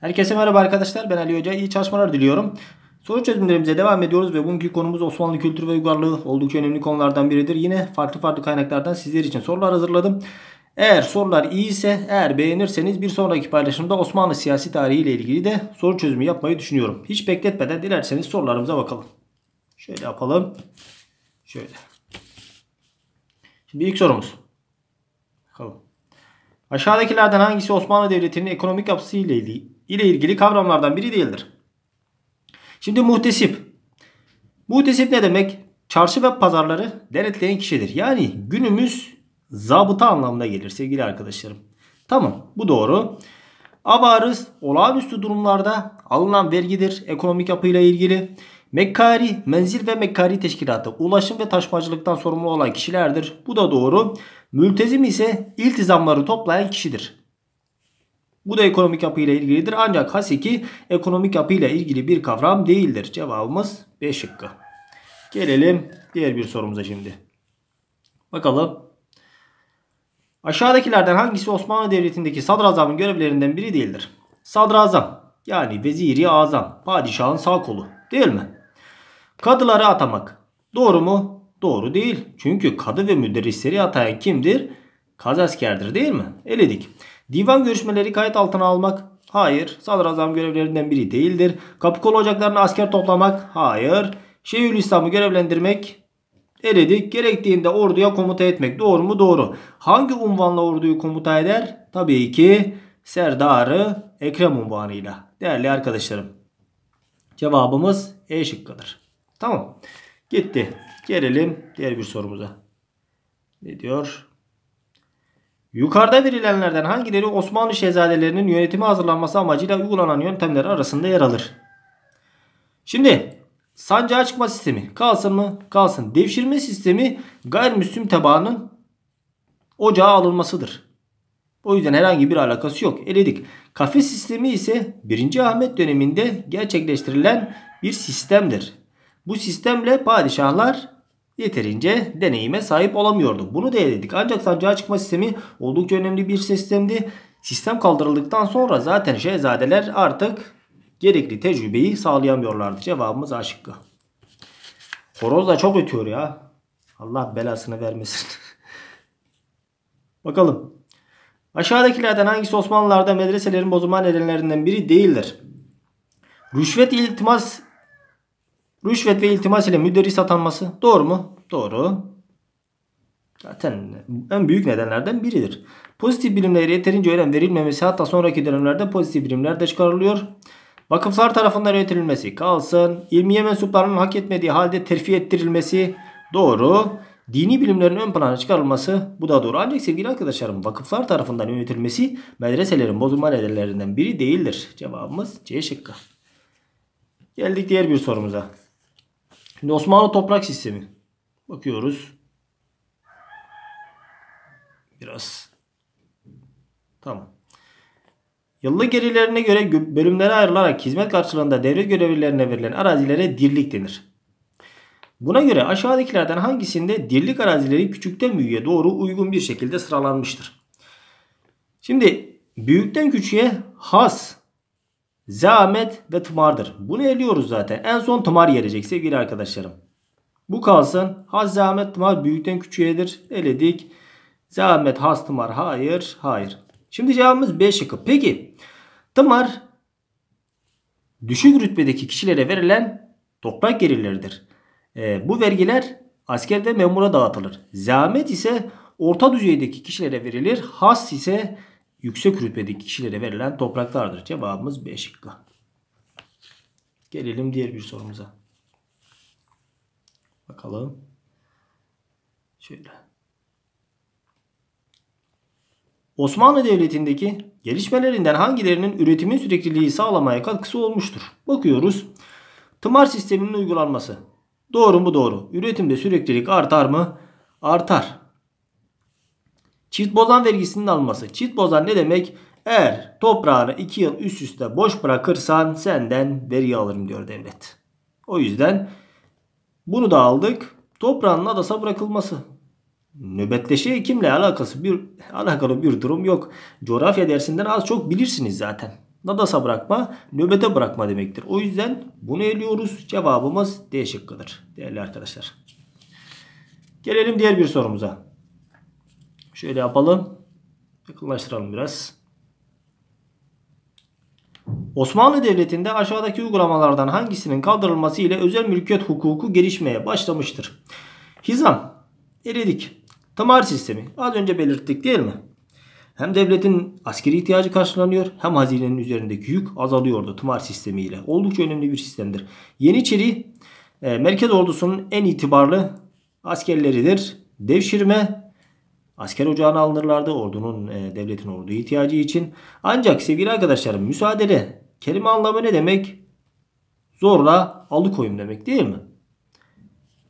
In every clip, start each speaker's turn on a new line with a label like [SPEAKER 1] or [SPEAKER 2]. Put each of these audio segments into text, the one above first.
[SPEAKER 1] Herkese merhaba arkadaşlar. Ben Ali Hoca. İyi çalışmalar diliyorum. Soru çözümlerimize devam ediyoruz ve bugünkü konumuz Osmanlı kültürü ve uygarlığı oldukça önemli konulardan biridir. Yine farklı farklı kaynaklardan sizler için sorular hazırladım. Eğer sorular iyi ise, eğer beğenirseniz bir sonraki paylaşımda Osmanlı siyasi tarihi ile ilgili de soru çözümü yapmayı düşünüyorum. Hiç bekletmeden dilerseniz sorularımıza bakalım. Şöyle yapalım. Şöyle. Şimdi ilk sorumuz. Bakalım. Aşağıdakilerden hangisi Osmanlı Devleti'nin ekonomik yapısı ile ilgili ile ilgili kavramlardan biri değildir. Şimdi muhtesip. Muhtesip ne demek? Çarşı ve pazarları denetleyen kişidir. Yani günümüz zabıta anlamına gelir sevgili arkadaşlarım. Tamam bu doğru. Avarız olağanüstü durumlarda alınan vergidir ekonomik yapıyla ilgili. Mekkari, menzil ve mekkari teşkilatı ulaşım ve taşımacılıktan sorumlu olan kişilerdir. Bu da doğru. Mültezim ise iltizamları toplayan kişidir. Bu da ekonomik yapı ile ilgilidir ancak h ekonomik yapı ile ilgili bir kavram değildir. Cevabımız B şıkkı. Gelelim diğer bir sorumuza şimdi. Bakalım. Aşağıdakilerden hangisi Osmanlı Devleti'ndeki sadrazamın görevlerinden biri değildir? Sadrazam yani veziri azam padişahın sağ kolu değil mi? Kadıları atamak doğru mu? Doğru değil. Çünkü kadı ve müderrisleri atayan kimdir? Kazaskerdir değil mi? Eledik. Divan görüşmeleri kayıt altına almak Hayır. Sadrazam görevlerinden biri değildir. Kapıkolu ocaklarına asker toplamak? Hayır. Şeyhülislam'ı görevlendirmek? Eredik. Gerektiğinde orduya komuta etmek. Doğru mu? Doğru. Hangi unvanla orduyu komuta eder? Tabii ki Serdarı Ekrem unvanıyla. Değerli arkadaşlarım. Cevabımız E şıkkıdır. Tamam. Gitti. Gelelim diğer bir sorumuza. Ne diyor? Yukarıda verilenlerden hangileri Osmanlı şehzadelerinin yönetimi hazırlanması amacıyla uygulanan yöntemler arasında yer alır? Şimdi sancağa çıkma sistemi kalsın mı? Kalsın. Devşirme sistemi gayrimüslim tebaanın ocağa alınmasıdır. O yüzden herhangi bir alakası yok. Eledik. Kafes sistemi ise 1. Ahmet döneminde gerçekleştirilen bir sistemdir. Bu sistemle padişahlar yeterince deneyime sahip olamıyorduk. Bunu da Ancak sancağa çıkma sistemi oldukça önemli bir sistemdi. Sistem kaldırıldıktan sonra zaten şehzadeler artık gerekli tecrübeyi sağlayamıyorlardı. Cevabımız A şıkkı. Horoz da çok ötüyor ya. Allah belasını vermesin. Bakalım. Aşağıdakilerden hangisi Osmanlılarda medreselerin bozulma nedenlerinden biri değildir? Rüşvet iltimas Rüşvet ve iltimas ile müderris atanması doğru mu? Doğru. Zaten en büyük nedenlerden biridir. Pozitif bilimlere yeterince önem verilmemesi hatta sonraki dönemlerde pozitif bilimler de çıkarılıyor. Vakıflar tarafından yönetilmesi kalsın. İlmiye mensuplarının hak etmediği halde terfi ettirilmesi doğru. Dini bilimlerin ön plana çıkarılması bu da doğru. Ancak sevgili arkadaşlarım vakıflar tarafından yönetilmesi medreselerin bozulma nedenlerinden biri değildir. Cevabımız C şıkkı. Geldik diğer bir sorumuza. Şimdi Osmanlı toprak sistemi. Bakıyoruz. Biraz. Tamam. Yıllı gelirlerine göre bölümlere ayrılarak hizmet karşılığında devlet görevlilerine verilen arazilere dirlik denir. Buna göre aşağıdakilerden hangisinde dirlik arazileri küçükten büyüğe doğru uygun bir şekilde sıralanmıştır? Şimdi büyükten küçüğe has Zahmet ve tımardır. Bunu eliyoruz zaten. En son tımar gelecek sevgili arkadaşlarım. Bu kalsın. Has zahmet tımar büyükten küçüğedir. Eledik. Zahmet has tımar hayır hayır. Şimdi cevabımız B şıkkı. Peki tımar düşük rütbedeki kişilere verilen toprak gelirleridir. E, bu vergiler asker ve memura dağıtılır. Zahmet ise orta düzeydeki kişilere verilir. Has ise yüksek rütbedeki kişilere verilen topraklardır. Cevabımız B şıkkı. Gelelim diğer bir sorumuza. Bakalım. Şöyle. Osmanlı Devleti'ndeki gelişmelerinden hangilerinin üretimin sürekliliği sağlamaya katkısı olmuştur? Bakıyoruz. Tımar sisteminin uygulanması. Doğru mu doğru? Üretimde süreklilik artar mı? Artar. Çift bozan vergisinin alması. Çift bozan ne demek? Eğer toprağını 2 yıl üst üste boş bırakırsan senden vergi alırım diyor devlet. O yüzden bunu da aldık. Toprağın adasa bırakılması. Nöbetleşe kimle alakası bir alakalı bir durum yok. Coğrafya dersinden az çok bilirsiniz zaten. Nadasa bırakma, nöbete bırakma demektir. O yüzden bunu eliyoruz. Cevabımız D şıkkıdır değerli arkadaşlar. Gelelim diğer bir sorumuza. Şöyle yapalım. Yakınlaştıralım biraz. Osmanlı Devleti'nde aşağıdaki uygulamalardan hangisinin kaldırılması ile özel mülkiyet hukuku gelişmeye başlamıştır? Hizam, eridik, tamar sistemi az önce belirttik değil mi? Hem devletin askeri ihtiyacı karşılanıyor hem hazinenin üzerindeki yük azalıyordu tımar sistemiyle. Oldukça önemli bir sistemdir. Yeniçeri e, merkez ordusunun en itibarlı askerleridir. Devşirme asker ocağına alınırlardı ordunun e, devletin ordu ihtiyacı için. Ancak sevgili arkadaşlarım müsaadele kelime anlamı ne demek? Zorla alıkoyum demek değil mi?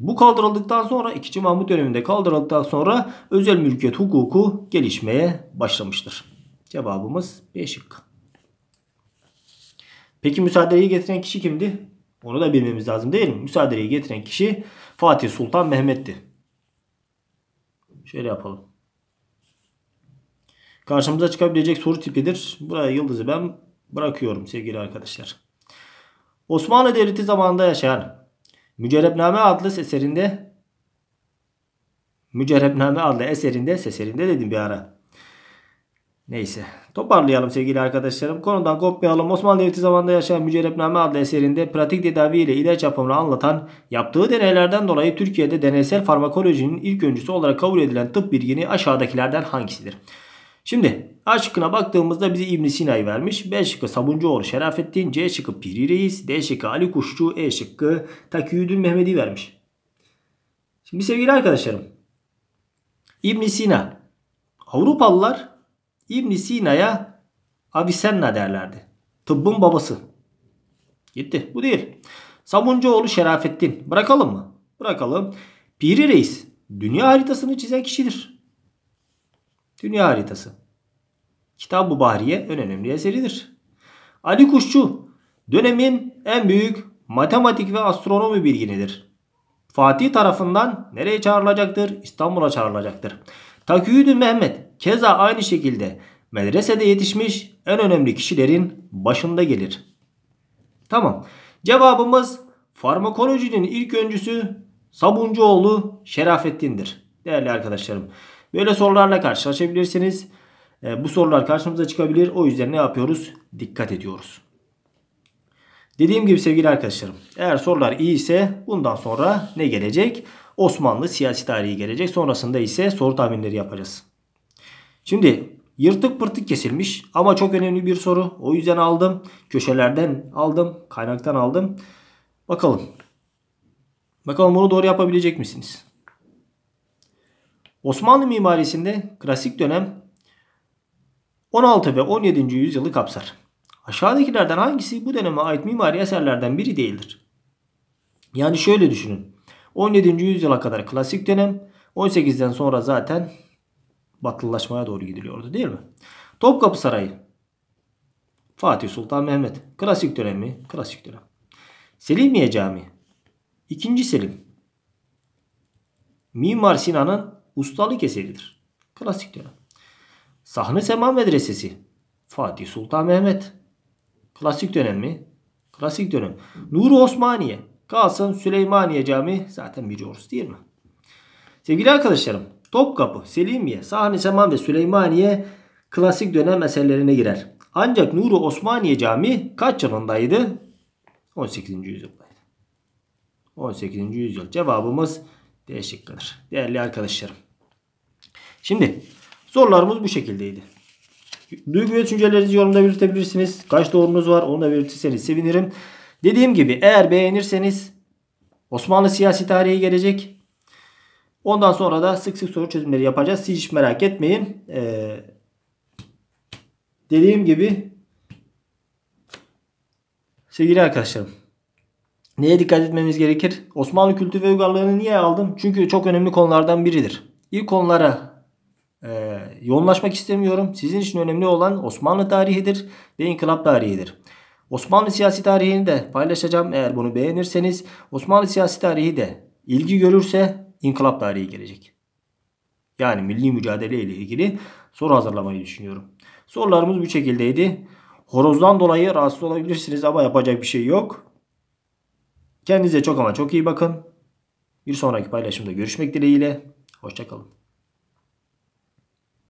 [SPEAKER 1] Bu kaldırıldıktan sonra 2. Mahmut döneminde kaldırıldıktan sonra özel mülkiyet hukuku gelişmeye başlamıştır. Cevabımız B şıkkı. Peki müsaadeyi getiren kişi kimdi? Onu da bilmemiz lazım değil mi? Müsaadeyi getiren kişi Fatih Sultan Mehmet'ti. Şöyle yapalım karşımıza çıkabilecek soru tipidir. Buraya yıldızı ben bırakıyorum sevgili arkadaşlar. Osmanlı Devleti zamanında yaşayan Mücerrepname adlı eserinde Mücerrepname adlı eserinde seserinde dedim bir ara. Neyse. Toparlayalım sevgili arkadaşlarım. Konudan kopmayalım. Osmanlı Devleti zamanında yaşayan Mücerrepname adlı eserinde pratik tedavi ile ilaç yapımını anlatan yaptığı deneylerden dolayı Türkiye'de deneysel farmakolojinin ilk öncüsü olarak kabul edilen tıp bilgini aşağıdakilerden hangisidir? Şimdi A şıkkına baktığımızda bize İbn Sina'yı vermiş. B şıkkı Sabuncuoğlu Şerafettin. C şıkkı Piri Reis. D şıkkı Ali Kuşçu. E şıkkı Takiyüdül Mehmedi vermiş. Şimdi sevgili arkadaşlarım. İbn Sina. Avrupalılar İbn Sina'ya Avicenna derlerdi. Tıbbın babası. Gitti. Bu değil. Sabuncuoğlu Şerafettin. Bırakalım mı? Bırakalım. Piri Reis. Dünya haritasını çizen kişidir. Dünya haritası. Kitab-ı Bahriye en önemli eseridir. Ali Kuşçu dönemin en büyük matematik ve astronomi bilginidir. Fatih tarafından nereye çağrılacaktır? İstanbul'a çağrılacaktır. Takiyüdü Mehmet keza aynı şekilde medresede yetişmiş en önemli kişilerin başında gelir. Tamam. Cevabımız farmakolojinin ilk öncüsü Sabuncuoğlu Şerafettin'dir. Değerli arkadaşlarım. Böyle sorularla karşılaşabilirsiniz. E, bu sorular karşımıza çıkabilir. O yüzden ne yapıyoruz? Dikkat ediyoruz. Dediğim gibi sevgili arkadaşlarım eğer sorular iyi ise bundan sonra ne gelecek? Osmanlı siyasi tarihi gelecek. Sonrasında ise soru tahminleri yapacağız. Şimdi yırtık pırtık kesilmiş ama çok önemli bir soru. O yüzden aldım. Köşelerden aldım. Kaynaktan aldım. Bakalım. Bakalım bunu doğru yapabilecek misiniz? Osmanlı mimarisinde klasik dönem 16 ve 17. yüzyılı kapsar. Aşağıdakilerden hangisi bu döneme ait mimari eserlerden biri değildir? Yani şöyle düşünün. 17. yüzyıla kadar klasik dönem, 18'den sonra zaten batılılaşmaya doğru gidiliyordu değil mi? Topkapı Sarayı, Fatih Sultan Mehmet, klasik dönemi, klasik dönem. Selimiye Camii, 2. Selim, Mimar Sinan'ın ustalık eseridir. Klasik dönem. Sahne Sema Medresesi. Fatih Sultan Mehmet. Klasik dönem mi? Klasik dönem. Nur Osmaniye. Kalsın Süleymaniye Camii zaten biliyoruz değil mi? Sevgili arkadaşlarım Topkapı, Selimiye, Sahne Seman ve Süleymaniye klasik dönem eserlerine girer. Ancak Nuru Osmaniye Camii kaç yılındaydı? 18. yüzyıldaydı. 18. yüzyıl cevabımız D şıkkıdır. Değerli arkadaşlarım. Şimdi sorularımız bu şekildeydi. Duygu ve düşüncelerinizi yorumda belirtebilirsiniz. Kaç doğrunuz var onu da belirtirseniz sevinirim. Dediğim gibi eğer beğenirseniz Osmanlı siyasi tarihi gelecek. Ondan sonra da sık sık soru çözümleri yapacağız. Siz hiç merak etmeyin. Ee, dediğim gibi sevgili arkadaşlarım neye dikkat etmemiz gerekir? Osmanlı kültür ve uygarlığını niye aldım? Çünkü çok önemli konulardan biridir. İlk konulara e, yoğunlaşmak istemiyorum. Sizin için önemli olan Osmanlı tarihidir ve inkılap tarihidir. Osmanlı siyasi tarihini de paylaşacağım. Eğer bunu beğenirseniz Osmanlı siyasi tarihi de ilgi görürse inkılap tarihi gelecek. Yani milli mücadele ile ilgili soru hazırlamayı düşünüyorum. Sorularımız bu şekildeydi. Horozdan dolayı rahatsız olabilirsiniz ama yapacak bir şey yok. Kendinize çok ama çok iyi bakın. Bir sonraki paylaşımda görüşmek dileğiyle. Hoşçakalın.